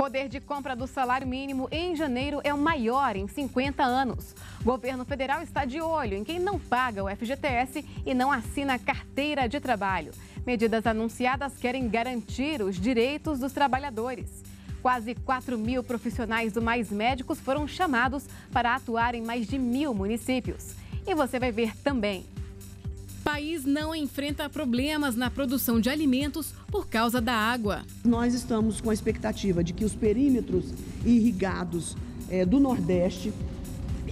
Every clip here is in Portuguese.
Poder de compra do salário mínimo em janeiro é o maior em 50 anos. O governo federal está de olho em quem não paga o FGTS e não assina carteira de trabalho. Medidas anunciadas querem garantir os direitos dos trabalhadores. Quase 4 mil profissionais do Mais Médicos foram chamados para atuar em mais de mil municípios. E você vai ver também país não enfrenta problemas na produção de alimentos por causa da água. Nós estamos com a expectativa de que os perímetros irrigados é, do Nordeste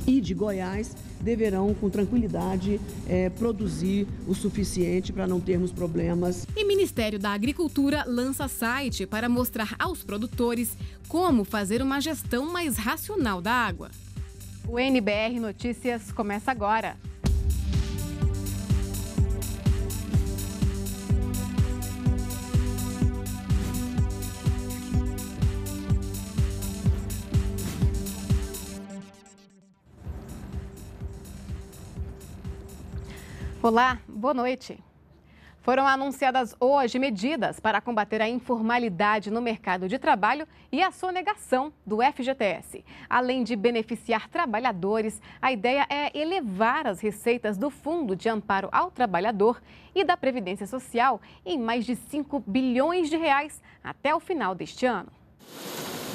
e de Goiás deverão, com tranquilidade, é, produzir o suficiente para não termos problemas. E Ministério da Agricultura lança site para mostrar aos produtores como fazer uma gestão mais racional da água. O NBR Notícias começa agora. Olá, boa noite. Foram anunciadas hoje medidas para combater a informalidade no mercado de trabalho e a sonegação do FGTS. Além de beneficiar trabalhadores, a ideia é elevar as receitas do Fundo de Amparo ao Trabalhador e da Previdência Social em mais de 5 bilhões de reais até o final deste ano.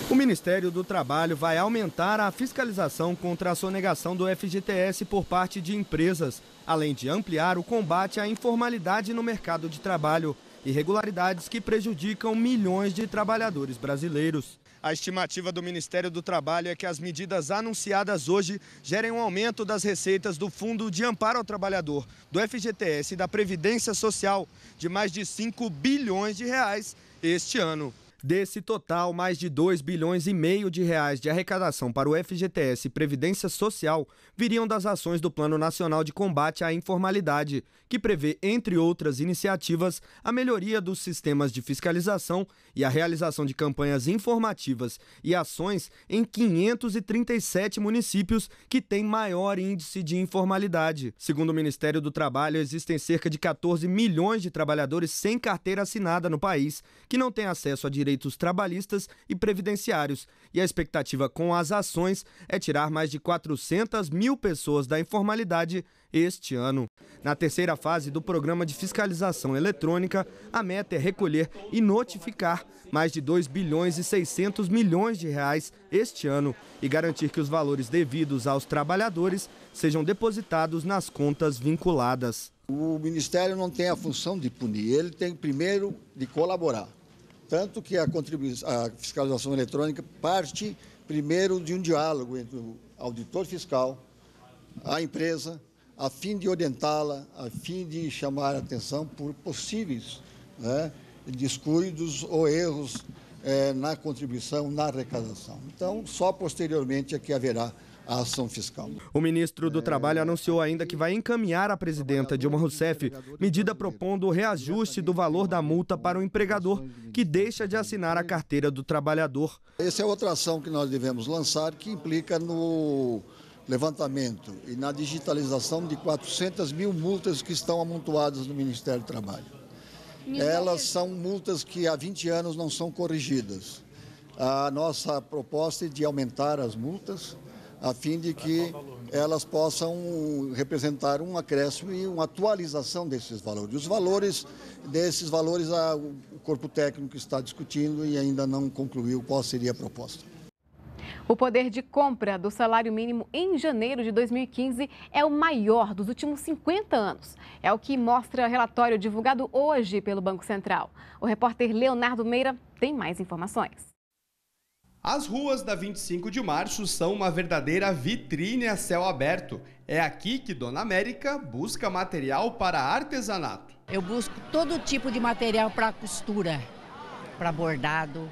O Ministério do Trabalho vai aumentar a fiscalização contra a sonegação do FGTS por parte de empresas além de ampliar o combate à informalidade no mercado de trabalho, irregularidades que prejudicam milhões de trabalhadores brasileiros. A estimativa do Ministério do Trabalho é que as medidas anunciadas hoje gerem um aumento das receitas do Fundo de Amparo ao Trabalhador, do FGTS e da Previdência Social de mais de 5 bilhões de reais este ano. Desse total, mais de 2 bilhões e meio de reais de arrecadação para o FGTS e Previdência Social viriam das ações do Plano Nacional de Combate à Informalidade, que prevê, entre outras iniciativas, a melhoria dos sistemas de fiscalização e a realização de campanhas informativas e ações em 537 municípios que têm maior índice de informalidade. Segundo o Ministério do Trabalho, existem cerca de 14 milhões de trabalhadores sem carteira assinada no país, que não têm acesso a direitos direitos trabalhistas e previdenciários. E a expectativa com as ações é tirar mais de 400 mil pessoas da informalidade este ano. Na terceira fase do programa de fiscalização eletrônica, a meta é recolher e notificar mais de 2 bilhões e 600 milhões de reais este ano e garantir que os valores devidos aos trabalhadores sejam depositados nas contas vinculadas. O Ministério não tem a função de punir, ele tem primeiro de colaborar. Tanto que a, a fiscalização eletrônica parte primeiro de um diálogo entre o auditor fiscal, a empresa, a fim de orientá-la, a fim de chamar a atenção por possíveis né, descuidos ou erros é, na contribuição, na arrecadação. Então, só posteriormente é que haverá a ação fiscal. O ministro do Trabalho anunciou ainda que vai encaminhar à presidenta Dilma Rousseff medida propondo o reajuste do valor da multa para o empregador que deixa de assinar a carteira do trabalhador. Essa é outra ação que nós devemos lançar que implica no levantamento e na digitalização de 400 mil multas que estão amontoadas no Ministério do Trabalho. Elas são multas que há 20 anos não são corrigidas. A nossa proposta é de aumentar as multas, a fim de que elas possam representar um acréscimo e uma atualização desses valores. Os valores desses valores, o corpo técnico está discutindo e ainda não concluiu qual seria a proposta. O poder de compra do salário mínimo em janeiro de 2015 é o maior dos últimos 50 anos. É o que mostra relatório divulgado hoje pelo Banco Central. O repórter Leonardo Meira tem mais informações. As ruas da 25 de março são uma verdadeira vitrine a céu aberto. É aqui que Dona América busca material para artesanato. Eu busco todo tipo de material para costura, para bordado,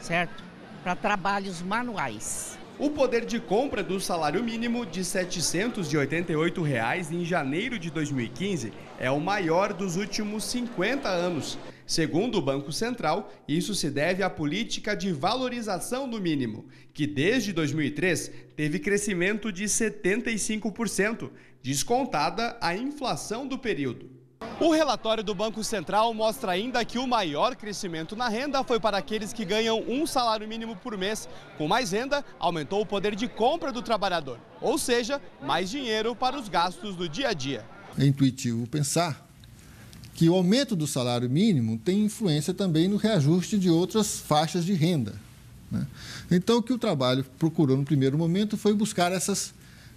certo? Para trabalhos manuais. O poder de compra do salário mínimo de R$ 788 reais em janeiro de 2015 é o maior dos últimos 50 anos. Segundo o Banco Central, isso se deve à política de valorização do mínimo, que desde 2003 teve crescimento de 75%, descontada a inflação do período. O relatório do Banco Central mostra ainda que o maior crescimento na renda foi para aqueles que ganham um salário mínimo por mês. Com mais renda, aumentou o poder de compra do trabalhador, ou seja, mais dinheiro para os gastos do dia a dia. É intuitivo pensar que o aumento do salário mínimo tem influência também no reajuste de outras faixas de renda. Né? Então, o que o trabalho procurou no primeiro momento foi buscar essas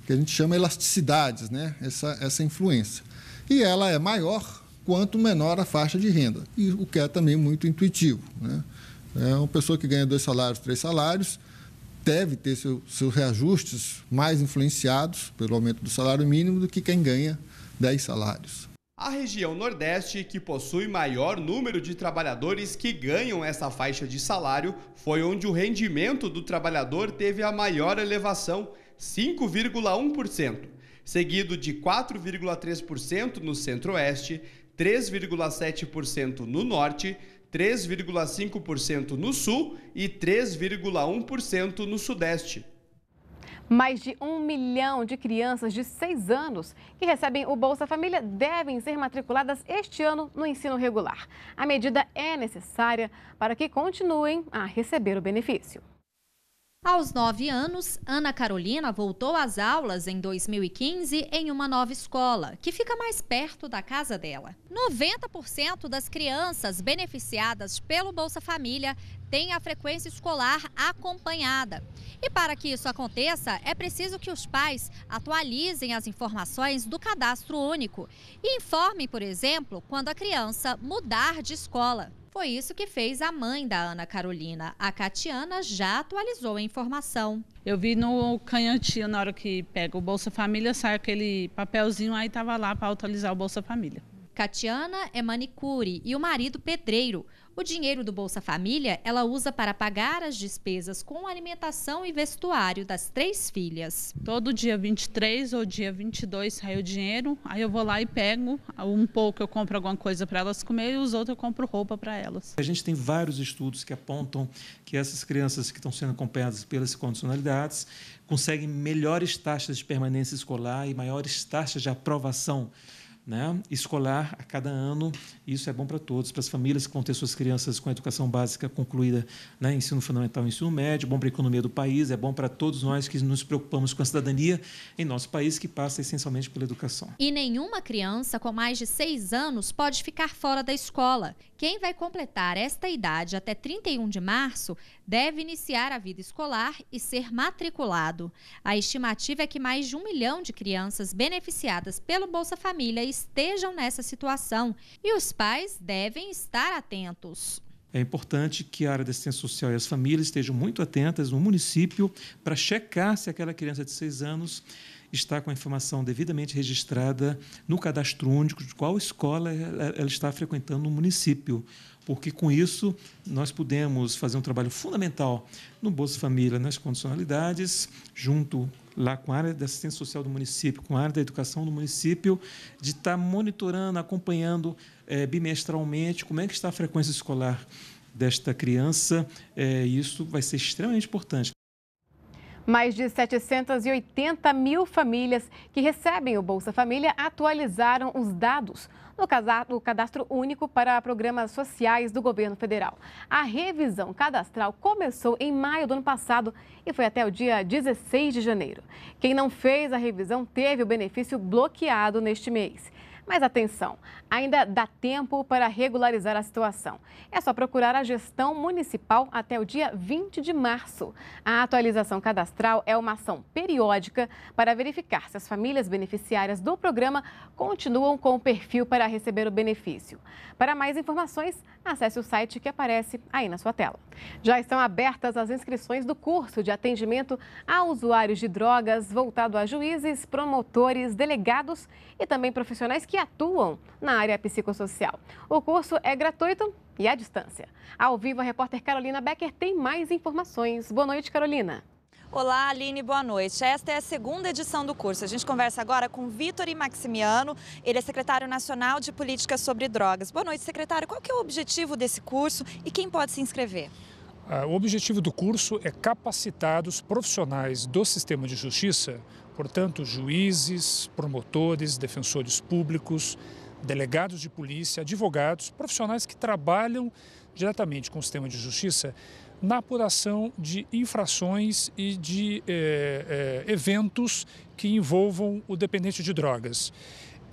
que a gente chama elasticidades, né? essa, essa influência. E ela é maior quanto menor a faixa de renda, e o que é também muito intuitivo. Né? É uma pessoa que ganha dois salários, três salários, deve ter seu, seus reajustes mais influenciados pelo aumento do salário mínimo do que quem ganha dez salários. A região Nordeste, que possui maior número de trabalhadores que ganham essa faixa de salário, foi onde o rendimento do trabalhador teve a maior elevação, 5,1%, seguido de 4,3% no Centro-Oeste, 3,7% no Norte, 3,5% no Sul e 3,1% no Sudeste. Mais de um milhão de crianças de 6 anos que recebem o Bolsa Família devem ser matriculadas este ano no ensino regular. A medida é necessária para que continuem a receber o benefício. Aos nove anos, Ana Carolina voltou às aulas em 2015 em uma nova escola, que fica mais perto da casa dela. 90% das crianças beneficiadas pelo Bolsa Família têm a frequência escolar acompanhada. E para que isso aconteça, é preciso que os pais atualizem as informações do cadastro único e informem, por exemplo, quando a criança mudar de escola. Foi isso que fez a mãe da Ana Carolina. A Catiana já atualizou a informação. Eu vi no canhotinho, na hora que pega o Bolsa Família, sai aquele papelzinho, aí estava lá para atualizar o Bolsa Família. Catiana é manicure e o marido pedreiro. O dinheiro do Bolsa Família ela usa para pagar as despesas com alimentação e vestuário das três filhas. Todo dia 23 ou dia 22 sai o dinheiro, aí eu vou lá e pego. Um pouco eu compro alguma coisa para elas comer e os outros eu compro roupa para elas. A gente tem vários estudos que apontam que essas crianças que estão sendo acompanhadas pelas condicionalidades conseguem melhores taxas de permanência escolar e maiores taxas de aprovação né, escolar a cada ano. Isso é bom para todos, para as famílias que vão ter suas crianças com a educação básica concluída, né, ensino fundamental, ensino médio, bom para a economia do país, é bom para todos nós que nos preocupamos com a cidadania em nosso país, que passa essencialmente pela educação. E nenhuma criança com mais de seis anos pode ficar fora da escola. Quem vai completar esta idade até 31 de março deve iniciar a vida escolar e ser matriculado. A estimativa é que mais de um milhão de crianças beneficiadas pelo Bolsa Família e estejam nessa situação e os pais devem estar atentos. É importante que a área de assistência social e as famílias estejam muito atentas no município para checar se aquela criança de 6 anos está com a informação devidamente registrada no cadastro único de qual escola ela está frequentando no município porque com isso nós podemos fazer um trabalho fundamental no Bolsa Família, nas condicionalidades, junto lá com a área da assistência social do município, com a área da educação do município, de estar monitorando, acompanhando é, bimestralmente como é que está a frequência escolar desta criança. É, isso vai ser extremamente importante. Mais de 780 mil famílias que recebem o Bolsa Família atualizaram os dados no cadastro único para programas sociais do governo federal. A revisão cadastral começou em maio do ano passado e foi até o dia 16 de janeiro. Quem não fez a revisão teve o benefício bloqueado neste mês. Mas atenção, ainda dá tempo para regularizar a situação. É só procurar a gestão municipal até o dia 20 de março. A atualização cadastral é uma ação periódica para verificar se as famílias beneficiárias do programa continuam com o perfil para receber o benefício. Para mais informações, acesse o site que aparece aí na sua tela. Já estão abertas as inscrições do curso de atendimento a usuários de drogas voltado a juízes, promotores, delegados e também profissionais que que atuam na área psicossocial. O curso é gratuito e à distância. Ao vivo, a repórter Carolina Becker tem mais informações. Boa noite, Carolina. Olá, Aline, boa noite. Esta é a segunda edição do curso. A gente conversa agora com Vitor e Maximiano. Ele é secretário nacional de políticas sobre drogas. Boa noite, secretário. Qual que é o objetivo desse curso e quem pode se inscrever? Ah, o objetivo do curso é capacitar os profissionais do sistema de justiça Portanto, juízes, promotores, defensores públicos, delegados de polícia, advogados, profissionais que trabalham diretamente com o sistema de justiça na apuração de infrações e de eh, eh, eventos que envolvam o dependente de drogas.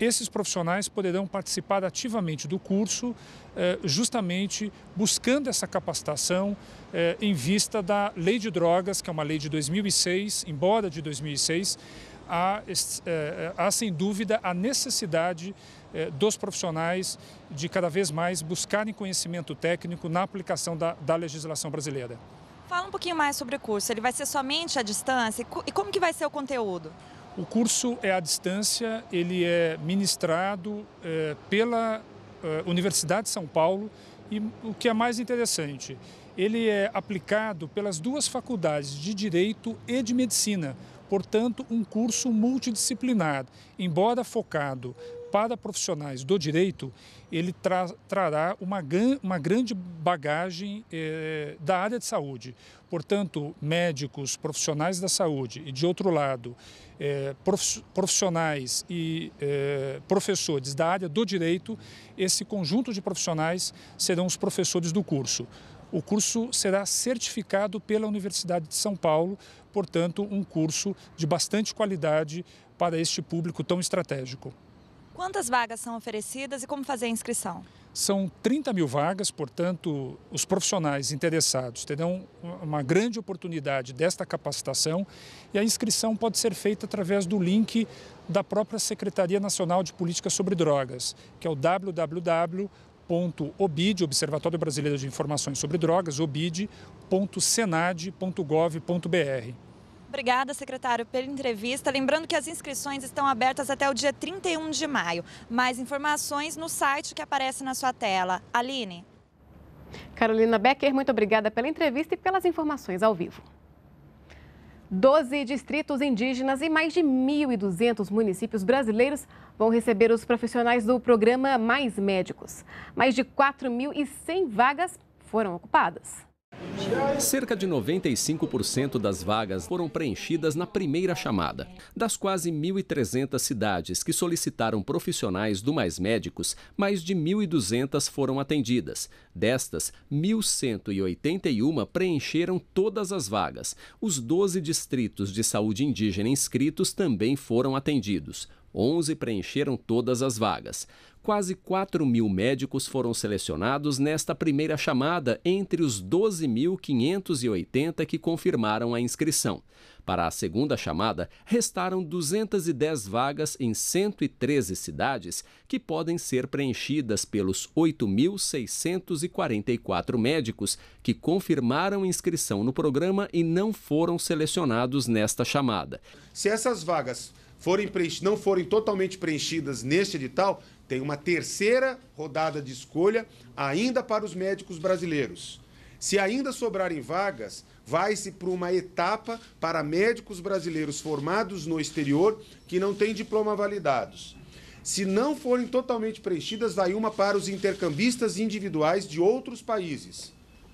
Esses profissionais poderão participar ativamente do curso, eh, justamente buscando essa capacitação eh, em vista da Lei de Drogas, que é uma lei de 2006, embora de 2006, há, eh, há sem dúvida a necessidade dos profissionais de cada vez mais buscarem conhecimento técnico na aplicação da, da legislação brasileira. Fala um pouquinho mais sobre o curso. Ele vai ser somente à distância? E como que vai ser o conteúdo? O curso é à distância, ele é ministrado é, pela é, Universidade de São Paulo e o que é mais interessante, ele é aplicado pelas duas faculdades de Direito e de Medicina, portanto, um curso multidisciplinar. Embora focado para profissionais do direito, ele tra trará uma, uma, grande bagagem eh, da área de saúde. Portanto, médicos, profissionais da saúde e, de outro lado, é, profissionais e é, professores da área do direito, esse conjunto de profissionais serão os professores do curso. O curso será certificado pela Universidade de São Paulo, portanto, um curso de bastante qualidade para este público tão estratégico. Quantas vagas são oferecidas e como fazer a inscrição? São 30 mil vagas, portanto, os profissionais interessados terão uma grande oportunidade desta capacitação e a inscrição pode ser feita através do link da própria Secretaria Nacional de Política sobre Drogas, que é o www.obid, Observatório Brasileiro de Informações sobre Drogas, obid.senad.gov.br. Obrigada, secretário, pela entrevista. Lembrando que as inscrições estão abertas até o dia 31 de maio. Mais informações no site que aparece na sua tela. Aline. Carolina Becker, muito obrigada pela entrevista e pelas informações ao vivo. Doze distritos indígenas e mais de 1.200 municípios brasileiros vão receber os profissionais do programa Mais Médicos. Mais de 4.100 vagas foram ocupadas. Cerca de 95% das vagas foram preenchidas na primeira chamada. Das quase 1.300 cidades que solicitaram profissionais do Mais Médicos, mais de 1.200 foram atendidas. Destas, 1.181 preencheram todas as vagas. Os 12 distritos de saúde indígena inscritos também foram atendidos. 11 preencheram todas as vagas. Quase 4 mil médicos foram selecionados nesta primeira chamada entre os 12.580 que confirmaram a inscrição. Para a segunda chamada, restaram 210 vagas em 113 cidades que podem ser preenchidas pelos 8.644 médicos que confirmaram inscrição no programa e não foram selecionados nesta chamada. Se essas vagas forem não forem totalmente preenchidas neste edital, tem uma terceira rodada de escolha ainda para os médicos brasileiros. Se ainda sobrarem vagas, vai-se para uma etapa para médicos brasileiros formados no exterior que não têm diploma validados. Se não forem totalmente preenchidas, vai uma para os intercambistas individuais de outros países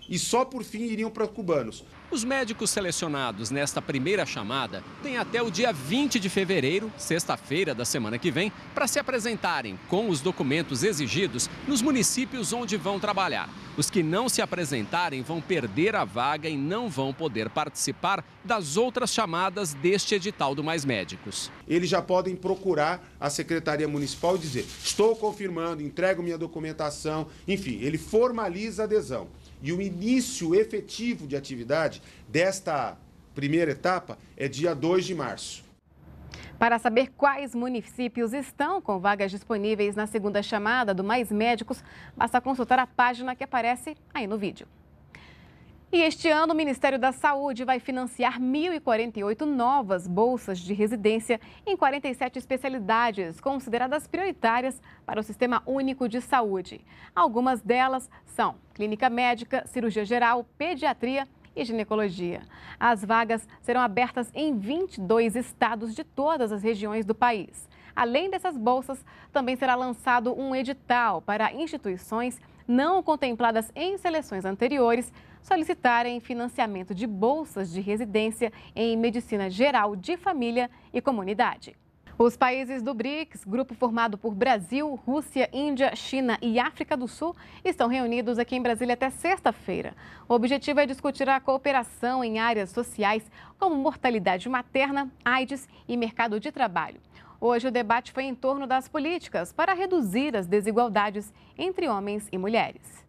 e só por fim iriam para cubanos. Os médicos selecionados nesta primeira chamada têm até o dia 20 de fevereiro, sexta-feira da semana que vem, para se apresentarem com os documentos exigidos nos municípios onde vão trabalhar. Os que não se apresentarem vão perder a vaga e não vão poder participar das outras chamadas deste edital do Mais Médicos. Eles já podem procurar a Secretaria Municipal e dizer: estou confirmando, entrego minha documentação. Enfim, ele formaliza a adesão. E o início efetivo de atividade desta primeira etapa é dia 2 de março. Para saber quais municípios estão com vagas disponíveis na segunda chamada do Mais Médicos, basta consultar a página que aparece aí no vídeo. E este ano, o Ministério da Saúde vai financiar 1.048 novas bolsas de residência em 47 especialidades consideradas prioritárias para o Sistema Único de Saúde. Algumas delas são clínica médica, cirurgia geral, pediatria e ginecologia. As vagas serão abertas em 22 estados de todas as regiões do país. Além dessas bolsas, também será lançado um edital para instituições não contempladas em seleções anteriores solicitarem financiamento de bolsas de residência em medicina geral de família e comunidade. Os países do BRICS, grupo formado por Brasil, Rússia, Índia, China e África do Sul, estão reunidos aqui em Brasília até sexta-feira. O objetivo é discutir a cooperação em áreas sociais como mortalidade materna, AIDS e mercado de trabalho. Hoje o debate foi em torno das políticas para reduzir as desigualdades entre homens e mulheres.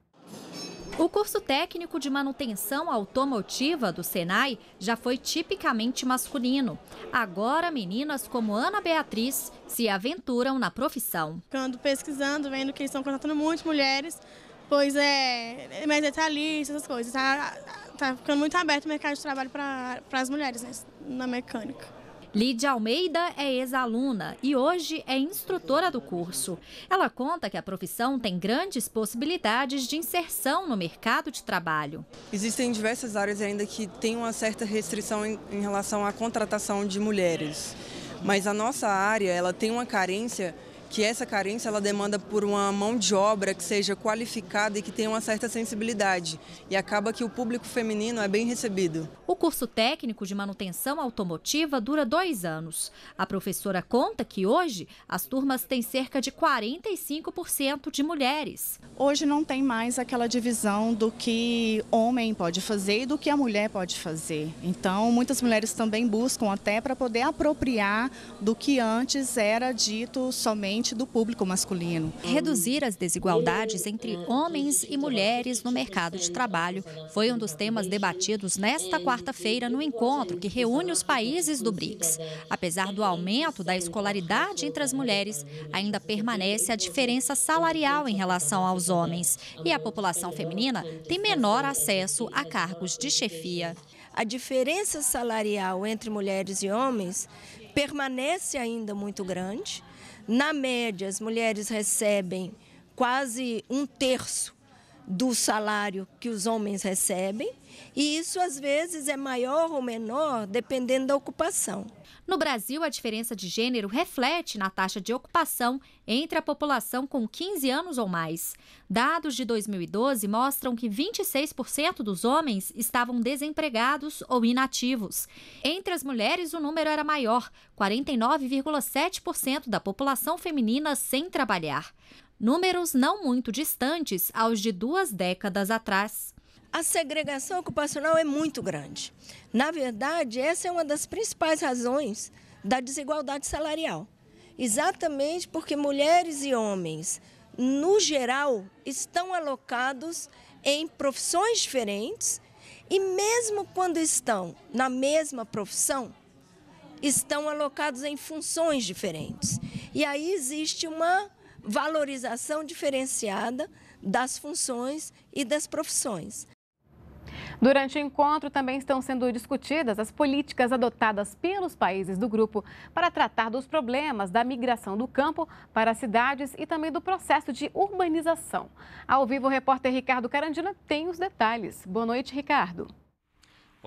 O curso técnico de manutenção automotiva do Senai já foi tipicamente masculino. Agora, meninas como Ana Beatriz se aventuram na profissão. Ficando pesquisando, vendo que estão contratando muitas mulheres, pois é mais detalhista, essas coisas. Está tá ficando muito aberto o mercado de trabalho para as mulheres né, na mecânica. Lídia Almeida é ex-aluna e hoje é instrutora do curso. Ela conta que a profissão tem grandes possibilidades de inserção no mercado de trabalho. Existem diversas áreas ainda que têm uma certa restrição em, relação à contratação de mulheres, mas a nossa área ela tem uma carência que essa carência ela demanda por uma mão de obra que seja qualificada e que tenha uma certa sensibilidade. E acaba que o público feminino é bem recebido. O curso técnico de manutenção automotiva dura dois anos. A professora conta que hoje as turmas têm cerca de 45% de mulheres. Hoje não tem mais aquela divisão do que homem pode fazer e do que a mulher pode fazer. Então, muitas mulheres também buscam até para poder apropriar do que antes era dito somente principalmente do público masculino. Reduzir as desigualdades entre homens e mulheres no mercado de trabalho foi um dos temas debatidos nesta quarta-feira no encontro que reúne os países do BRICS. Apesar do aumento da escolaridade entre as mulheres, ainda permanece a diferença salarial em relação aos homens e a população feminina tem menor acesso a cargos de chefia a diferença salarial entre mulheres e homens permanece ainda muito grande. Na média, as mulheres recebem quase um terço do salário que os homens recebem, e isso às vezes é maior ou menor dependendo da ocupação. No Brasil, a diferença de gênero reflete na taxa de ocupação entre a população com 15 anos ou mais. Dados de 2012 mostram que 26% dos homens estavam desempregados ou inativos. Entre as mulheres, o número era maior, 49,7% da população feminina sem trabalhar. Números não muito distantes aos de duas décadas atrás a segregação ocupacional é muito grande. Na verdade, essa é uma das principais razões da desigualdade salarial. Exatamente porque mulheres e homens, no geral, estão alocados em profissões diferentes e, mesmo quando estão na mesma profissão, estão alocados em funções diferentes. E aí existe uma valorização diferenciada das funções e das profissões. Durante o encontro, também estão sendo discutidas as políticas adotadas pelos países do grupo para tratar dos problemas da migração do campo para as cidades e também do processo de urbanização. Ao vivo, o repórter Ricardo Carandina tem os detalhes. Boa noite, Ricardo.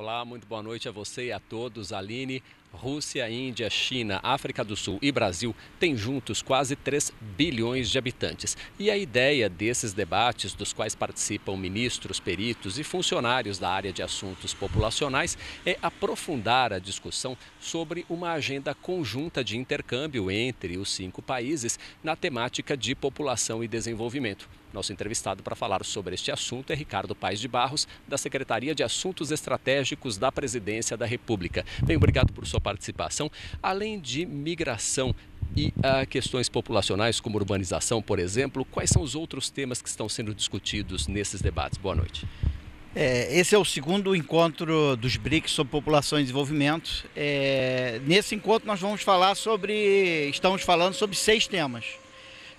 Olá, muito boa noite a você e a todos. Aline, Rússia, Índia, China, África do Sul e Brasil têm juntos quase 3 bilhões de habitantes. E a ideia desses debates, dos quais participam ministros, peritos e funcionários da área de assuntos populacionais, é aprofundar a discussão sobre uma agenda conjunta de intercâmbio entre os cinco países na temática de população e desenvolvimento. Nosso entrevistado para falar sobre este assunto é Ricardo Paes de Barros, da Secretaria de Assuntos Estratégicos da Presidência da República. Bem, obrigado por sua participação. Além de migração e ah, questões populacionais, como urbanização, por exemplo, quais são os outros temas que estão sendo discutidos nesses debates? Boa noite. É, esse é o segundo encontro dos BRICS sobre população e desenvolvimento. É, nesse encontro nós vamos falar sobre, estamos falando sobre seis temas.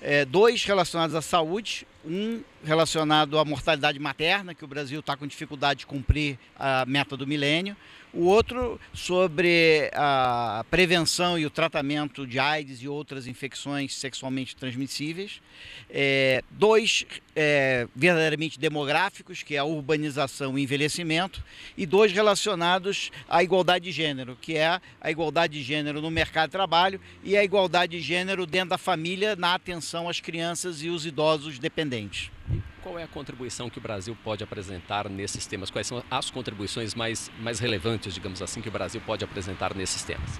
É, dois relacionados à saúde, um relacionado à mortalidade materna, que o Brasil está com dificuldade de cumprir a meta do milênio. O outro sobre a prevenção e o tratamento de AIDS e outras infecções sexualmente transmissíveis. É, dois é, verdadeiramente demográficos, que é a urbanização e envelhecimento. E dois relacionados à igualdade de gênero, que é a igualdade de gênero no mercado de trabalho e a igualdade de gênero dentro da família na atenção às crianças e os idosos dependentes independente. qual é a contribuição que o Brasil pode apresentar nesses temas? Quais são as contribuições mais, mais relevantes, digamos assim, que o Brasil pode apresentar nesses temas?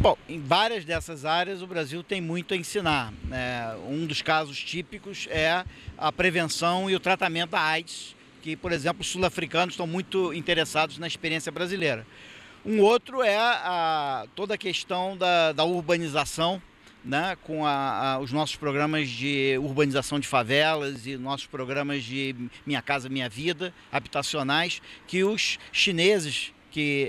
Bom, em várias dessas áreas o Brasil tem muito a ensinar. É, um dos casos típicos é a prevenção e o tratamento da AIDS, que, por exemplo, os sul-africanos estão muito interessados na experiência brasileira. Um outro é a, toda a questão da, da urbanização né, com a, a, os nossos programas de urbanização de favelas e nossos programas de Minha Casa Minha Vida, habitacionais, que os chineses que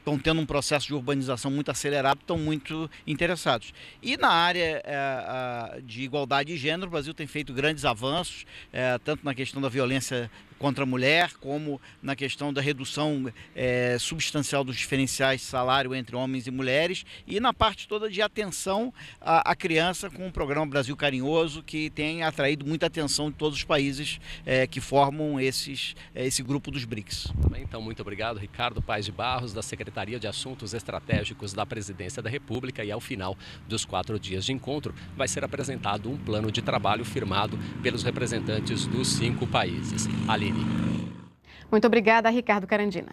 estão é, tendo um processo de urbanização muito acelerado estão muito interessados. E na área é, de igualdade de gênero, o Brasil tem feito grandes avanços, é, tanto na questão da violência contra a mulher, como na questão da redução é, substancial dos diferenciais de salário entre homens e mulheres, e na parte toda de atenção à, à criança com o programa Brasil Carinhoso, que tem atraído muita atenção de todos os países é, que formam esses, eh, esse grupo dos BRICS. então, muito obrigado, Ricardo Paes de Barros, da Secretaria de Assuntos Estratégicos da Presidência da República, e ao final dos quatro dias de encontro, vai ser apresentado um plano de trabalho firmado pelos representantes dos cinco países. Ali muito obrigada, Ricardo Carandina.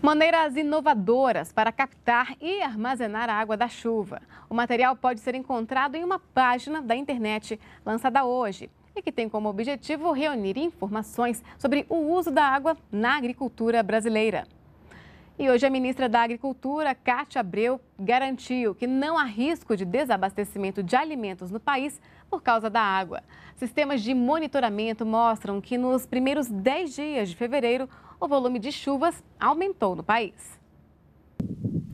Maneiras inovadoras para captar e armazenar a água da chuva. O material pode ser encontrado em uma página da internet lançada hoje e que tem como objetivo reunir informações sobre o uso da água na agricultura brasileira. E hoje a ministra da Agricultura, Cátia Abreu, garantiu que não há risco de desabastecimento de alimentos no país por causa da água. Sistemas de monitoramento mostram que nos primeiros 10 dias de fevereiro, o volume de chuvas aumentou no país.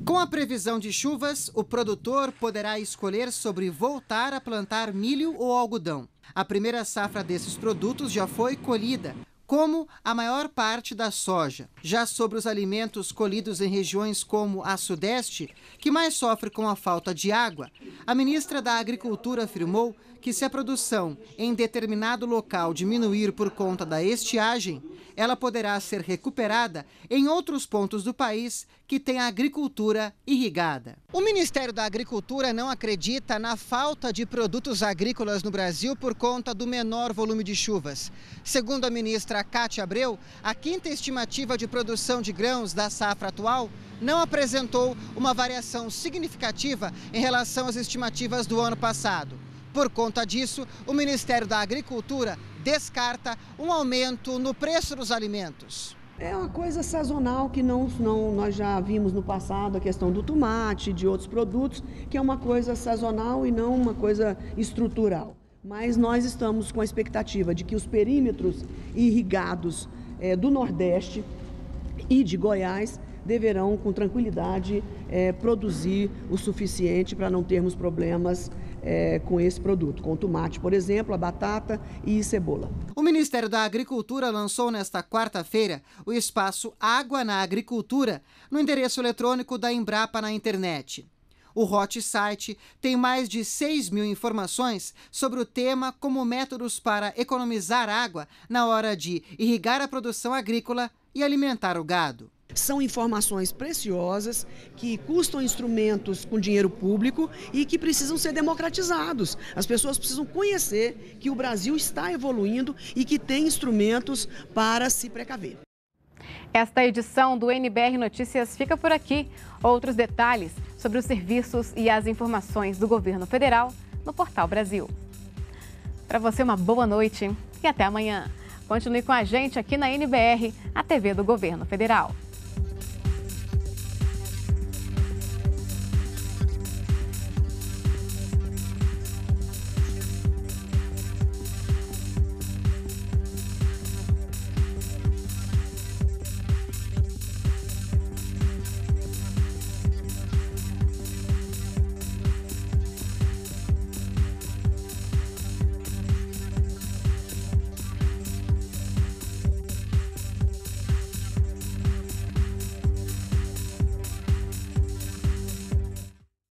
Com a previsão de chuvas, o produtor poderá escolher sobre voltar a plantar milho ou algodão. A primeira safra desses produtos já foi colhida, como a maior parte da soja. Já sobre os alimentos colhidos em regiões como a Sudeste, que mais sofre com a falta de água, a ministra da Agricultura afirmou que se a produção em determinado local diminuir por conta da estiagem, ela poderá ser recuperada em outros pontos do país que tem agricultura irrigada. O Ministério da Agricultura não acredita na falta de produtos agrícolas no Brasil por conta do menor volume de chuvas. Segundo a ministra Cátia Abreu, a quinta estimativa de produção de grãos da safra atual não apresentou uma variação significativa em relação às estimativas do ano passado. Por conta disso, o Ministério da Agricultura descarta um aumento no preço dos alimentos. É uma coisa sazonal que não, não, nós já vimos no passado, a questão do tomate, de outros produtos, que é uma coisa sazonal e não uma coisa estrutural. Mas nós estamos com a expectativa de que os perímetros irrigados é, do Nordeste e de Goiás deverão, com tranquilidade, é, produzir o suficiente para não termos problemas é, com esse produto, com tomate, por exemplo, a batata e cebola. O Ministério da Agricultura lançou nesta quarta-feira o espaço Água na Agricultura no endereço eletrônico da Embrapa na internet. O Hot Site tem mais de 6 mil informações sobre o tema como métodos para economizar água na hora de irrigar a produção agrícola e alimentar o gado. São informações preciosas que custam instrumentos com dinheiro público e que precisam ser democratizados. As pessoas precisam conhecer que o Brasil está evoluindo e que tem instrumentos para se precaver. Esta edição do NBR Notícias fica por aqui. Outros detalhes sobre os serviços e as informações do governo federal no Portal Brasil. Para você, uma boa noite e até amanhã. Continue com a gente aqui na NBR, a TV do Governo Federal.